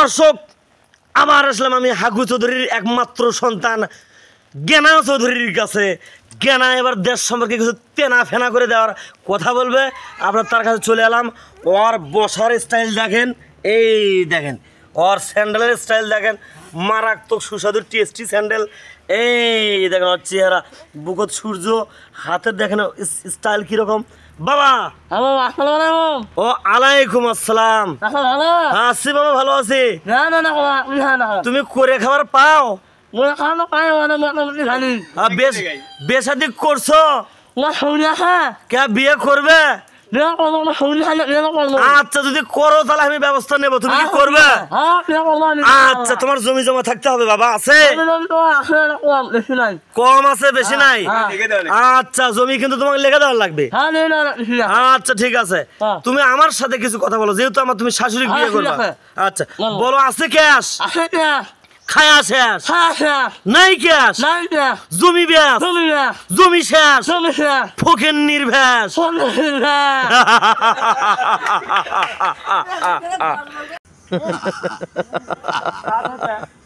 দর্শক আমার আসলাম আমি হাগু চৌধুরীর একমাত্র সন্তান গেনা চৌধুরীর কাছে গেনা এবার দেশ সম্পর্কে কিছু তেনা ফেনা করে দেওয়ার কথা বলবে আপনার তার কাছে চলে এলাম ওর বসার স্টাইল দেখেন এই দেখেন ওর স্যান্ডেলের স্টাইল দেখেন মারাত্মক সুস্বাদু টেস্টি স্যান্ডেল এই দেখেন ওর চেহারা বুকত সূর্য হাতের দেখেন স্টাইল কীরকম বাবা হ্যাঁ ও আলাইকুম আসসালাম বাবা ভালো আছি তুমি করে খাবার পাও বেশ করছো বিয়ে করবে আচ্ছা যদি করো তাহলে আমি ব্যবস্থা নেবো তুমি কি করবে আচ্ছা তোমার জমি জমা থাকতে হবে বাবা আছে কম আছে বেশি নাই আচ্ছা জমি কিন্তু তোমাকে লেখা দেওয়ার লাগবে আচ্ছা ঠিক আছে তুমি আমার সাথে কিছু কথা বলো যেহেতু আমার তুমি শাশুড়ি বিয়ে করবে আচ্ছা বলো আছে cash Kaya ses. Kaya ses. Naikes. Naikes. Zumi bes. Zumi bes. Zumi ses. Zumi ses. Poken nirbes. Poken nirbes. Ha ha ha